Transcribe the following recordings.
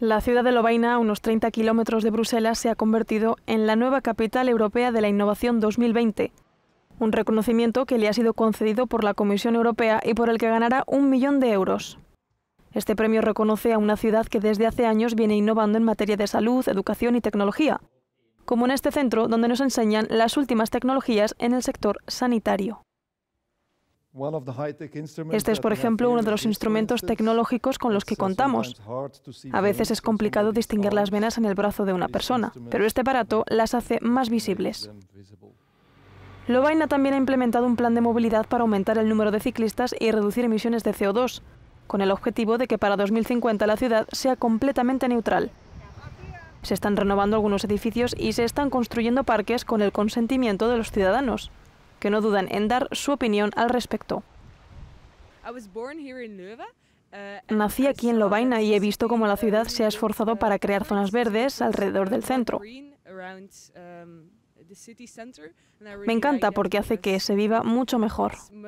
La ciudad de Lovaina, a unos 30 kilómetros de Bruselas, se ha convertido en la nueva capital europea de la innovación 2020, un reconocimiento que le ha sido concedido por la Comisión Europea y por el que ganará un millón de euros. Este premio reconoce a una ciudad que desde hace años viene innovando en materia de salud, educación y tecnología, como en este centro donde nos enseñan las últimas tecnologías en el sector sanitario. Este es, por ejemplo, uno de los instrumentos tecnológicos con los que contamos. A veces es complicado distinguir las venas en el brazo de una persona, pero este aparato las hace más visibles. Lovaina también ha implementado un plan de movilidad para aumentar el número de ciclistas y reducir emisiones de CO2, con el objetivo de que para 2050 la ciudad sea completamente neutral. Se están renovando algunos edificios y se están construyendo parques con el consentimiento de los ciudadanos que no dudan en dar su opinión al respecto. Uh, Nací aquí en Lovaina y he visto cómo la ciudad se ha esforzado para crear zonas verdes alrededor del centro. Me encanta porque hace que se viva mucho mejor. Uh,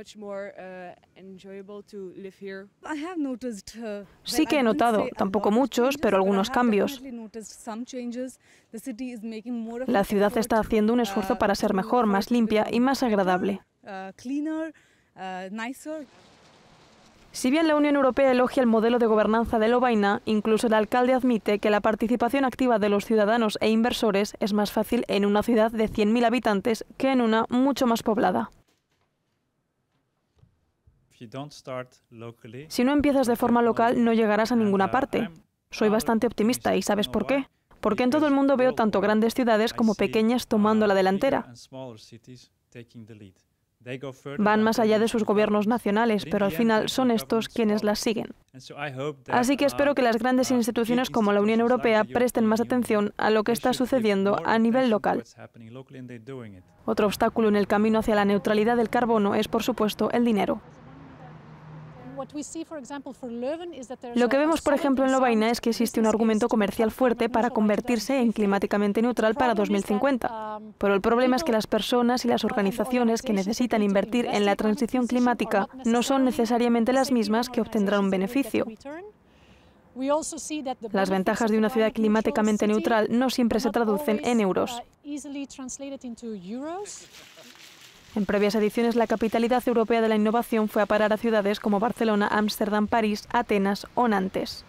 uh, sí que he notado, tampoco muchos, pero algunos cambios. La ciudad está haciendo un uh, esfuerzo para ser mejor, más limpia y más agradable. Si bien la Unión Europea elogia el modelo de gobernanza de Lobaina, incluso el alcalde admite que la participación activa de los ciudadanos e inversores es más fácil en una ciudad de 100.000 habitantes que en una mucho más poblada. Si no empiezas de forma local, no llegarás a ninguna uh, parte. Soy bastante optimista y ¿sabes por qué? Porque en todo el mundo veo tanto grandes ciudades como pequeñas tomando uh, la delantera. Van más allá de sus gobiernos nacionales, pero al final son estos quienes las siguen. Así que espero um, que las grandes uh, instituciones como la Unión Europea presten más atención a lo que está sucediendo a nivel local. Otro obstáculo en el camino hacia la neutralidad del carbono es, por supuesto, el dinero. Lo que vemos, por ejemplo, en Lovaina es que existe un argumento comercial fuerte para convertirse en climáticamente neutral para 2050. Um, Pero el problema es que las personas y las organizaciones que necesitan invertir en la transición climática no son necesariamente las mismas que obtendrán un beneficio. Las ventajas de una ciudad climáticamente neutral no siempre se traducen en euros. Uh, en previas ediciones, la capitalidad europea de la innovación fue a parar a ciudades como Barcelona, Ámsterdam, París, Atenas o Nantes.